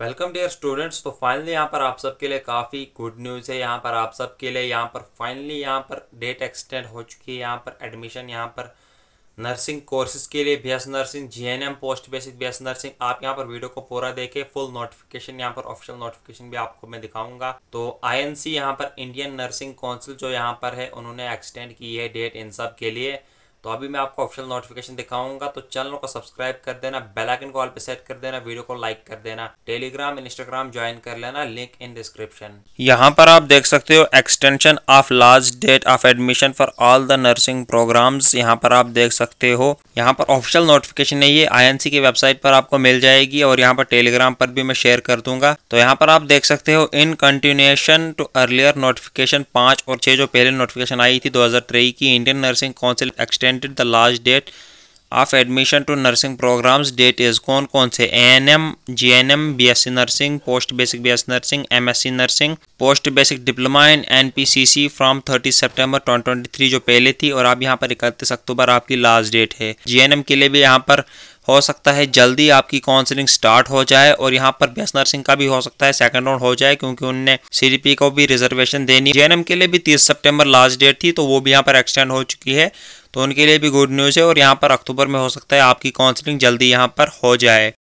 welcome dear students तो finally यहाँ पर आप सबके लिए काफ़ी गुड न्यूज़ है यहाँ पर आप सबके लिए यहाँ पर फाइनली यहाँ पर डेट एक्सटेंड हो चुकी है यहाँ पर एडमिशन यहाँ पर नर्सिंग कोर्सेज के लिए B S nursing GNM post basic B nursing आप यहाँ पर वीडियो को पूरा देखें फुल नोटिफिकेशन यहाँ पर ऑफिशियल नोटिफिकेशन भी आपको मैं दिखाऊंगा तो आई एन सी यहाँ पर इंडियन नर्सिंग काउंसिल जो यहाँ पर है उन्होंने एक्सटेंड की है डेट इन सब के लिए तो अभी मैं आपको ऑफिशियल नोटिफिकेशन दिखाऊंगा तो चैनल को सब्सक्राइब कर देना बेल आइकन को ऑल पे सेट कर देना वीडियो को लाइक कर देना टेलीग्राम इंस्टाग्राम ज्वाइन कर लेना लिंक इन डिस्क्रिप्शन यहाँ पर आप देख सकते हो extension of last date of admission for all the nursing program यहाँ पर आप देख सकते हो यहाँ पर ऑफिशियल नोटिफिकेशन है ये आईएनसी की वेबसाइट पर आपको मिल जाएगी और यहाँ पर टेलीग्राम पर भी मैं शेयर कर दूंगा तो यहाँ पर आप देख सकते हो in continuation to earlier notification पांच और छह जो पहले नोटिफिकेशन आई थी दो की Indian nursing council extend presented the last date of admission to nursing programs date is कौन कौन से A N M G N M B S C nursing post basic B S nursing M S C nursing post basic diploma in N P C C from thirty September twenty twenty three जो पहले थी और आप यहाँ पर इकतीस अक्टूबर आपकी last date है जी एन एम के लिए भी यहाँ पर हो सकता है जल्दी आपकी काउंसलिंग स्टार्ट हो जाए और यहाँ पर बेस नर्सिंग का भी हो सकता है सेकंड राउंड हो जाए क्योंकि उनने सीडीपी को भी रिजर्वेशन देनी जे के लिए भी तीस सितंबर लास्ट डेट थी तो वो भी यहाँ पर एक्सटेंड हो चुकी है तो उनके लिए भी गुड न्यूज़ है और यहाँ पर अक्टूबर में हो सकता है आपकी काउंसलिंग जल्दी यहाँ पर हो जाए